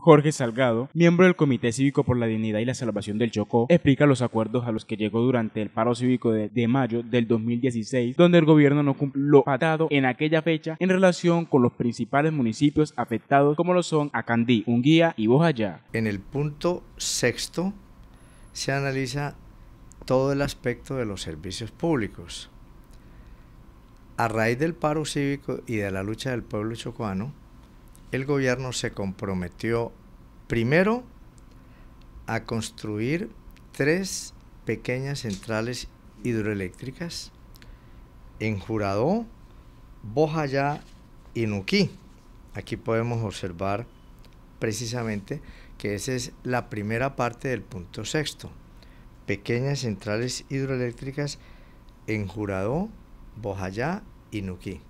Jorge Salgado, miembro del Comité Cívico por la Dignidad y la Salvación del Chocó, explica los acuerdos a los que llegó durante el paro cívico de, mayo del 2016, donde el gobierno no cumplió lo pactado en aquella fecha en relación con los principales municipios afectados como lo son Acandí, Unguía y Bojayá. En el punto sexto se analiza todo el aspecto de los servicios públicos. A raíz del paro cívico y de la lucha del pueblo chocoano, el gobierno se comprometió primero a construir tres pequeñas centrales hidroeléctricas en Jurado, Bojayá y Nuquí. Aquí podemos observar precisamente que esa es la primera parte del punto sexto. Pequeñas centrales hidroeléctricas en Jurado, Bojayá y Nuquí.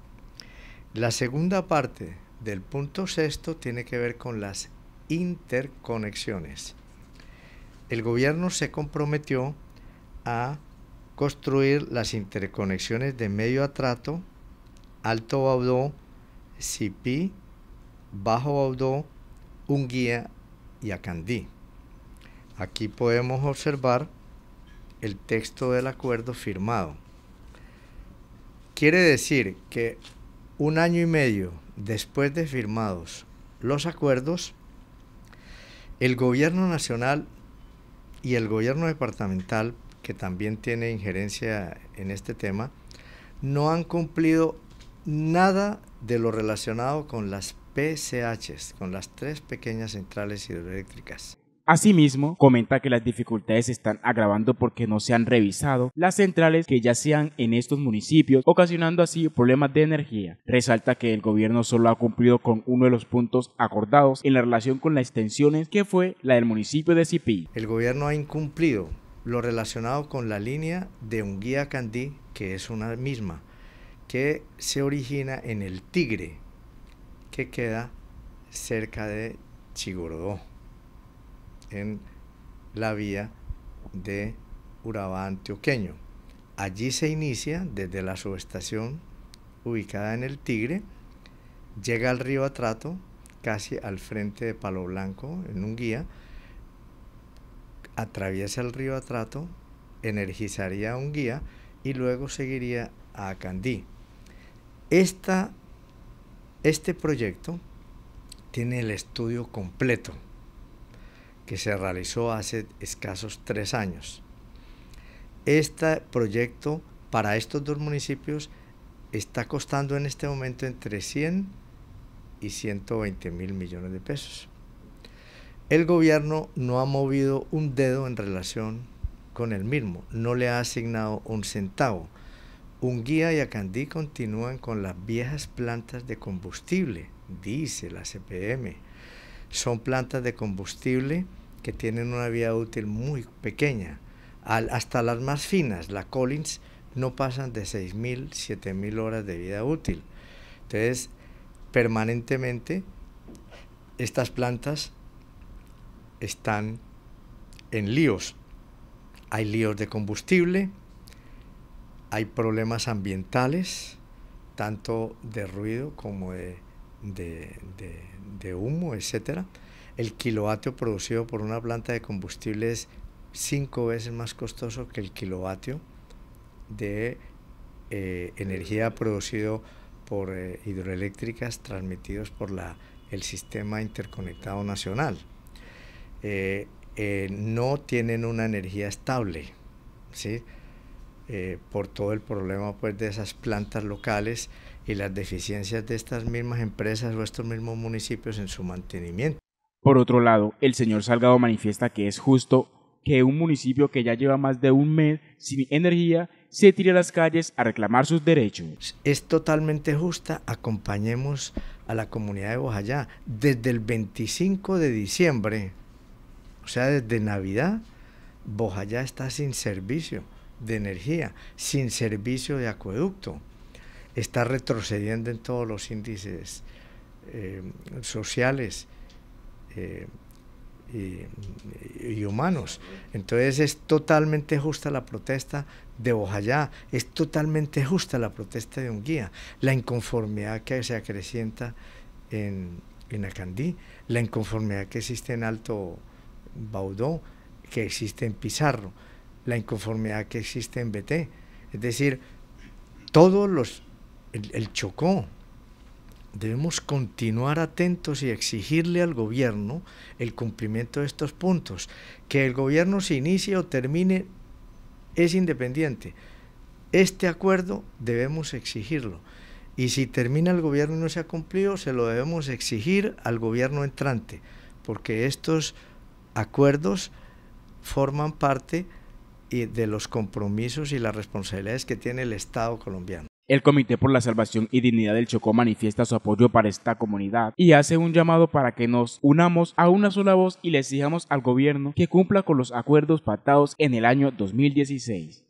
La segunda parte del punto sexto tiene que ver con las interconexiones. El gobierno se comprometió a construir las interconexiones de medio a trato alto baudó, Sipí, bajo baudó, Unguía y Acandí. Aquí podemos observar el texto del acuerdo firmado. Quiere decir que un año y medio Después de firmados los acuerdos, el gobierno nacional y el gobierno departamental, que también tiene injerencia en este tema, no han cumplido nada de lo relacionado con las PCHs, con las tres pequeñas centrales hidroeléctricas. Asimismo, comenta que las dificultades se están agravando porque no se han revisado las centrales que ya sean en estos municipios, ocasionando así problemas de energía. Resalta que el gobierno solo ha cumplido con uno de los puntos acordados en la relación con las extensiones, que fue la del municipio de Cipí. El gobierno ha incumplido lo relacionado con la línea de Unguía Candí, que es una misma, que se origina en el Tigre, que queda cerca de Chigorodó en la vía de Urabá Antioqueño. Allí se inicia desde la subestación ubicada en el Tigre, llega al río Atrato, casi al frente de Palo Blanco, en un guía, atraviesa el río Atrato, energizaría un guía y luego seguiría a Candí. este proyecto tiene el estudio completo que se realizó hace escasos tres años. Este proyecto para estos dos municipios está costando en este momento entre 100 y 120 mil millones de pesos. El gobierno no ha movido un dedo en relación con el mismo, no le ha asignado un centavo. Unguía y Acandí continúan con las viejas plantas de combustible, dice la CPM. Son plantas de combustible que tienen una vida útil muy pequeña. hasta las más finas, la Collins, no pasan de 6.000, 7.000 horas de vida útil. Entonces, permanentemente, estas plantas están en líos. Hay líos de combustible, hay problemas ambientales, tanto de ruido como de, de, de humo, etcétera el kilovatio producido por una planta de combustible es cinco veces más costoso que el kilovatio de eh, energía producido por eh, hidroeléctricas transmitidos por la, el sistema interconectado nacional. Eh, no tienen una energía estable, ¿sí? por todo el problema pues, de esas plantas locales y las deficiencias de estas mismas empresas o estos mismos municipios en su mantenimiento. Por otro lado, el señor Salgado manifiesta que es justo que un municipio que ya lleva más de un mes sin energía se tire a las calles a reclamar sus derechos. Es totalmente justa, acompañemos a la comunidad de Bojayá. Desde el 25 de diciembre, o sea, desde Navidad, Bojayá está sin servicio de energía, sin servicio de acueducto. Está retrocediendo en todos los índices eh, sociales. Eh, y, humanos. Entonces es totalmente justa la protesta de Bojayá, es totalmente justa la protesta de un guía la inconformidad que se acrecienta en, en Acandí, la inconformidad que existe en Alto Baudó, que existe en Pizarro, la inconformidad que existe en Bt Es decir, todos los, el Chocó, debemos continuar atentos y exigirle al gobierno el cumplimiento de estos puntos. Que el gobierno se inicie o termine es independiente. Este acuerdo debemos exigirlo. Y si termina el gobierno y no se ha cumplido, se lo debemos exigir al gobierno entrante, porque estos acuerdos forman parte eh, de los compromisos y las responsabilidades que tiene el Estado colombiano. El Comité por la Salvación y Dignidad del Chocó manifiesta su apoyo para esta comunidad y hace un llamado para que nos unamos a una sola voz y le exijamos al gobierno que cumpla con los acuerdos pactados en el año 2016.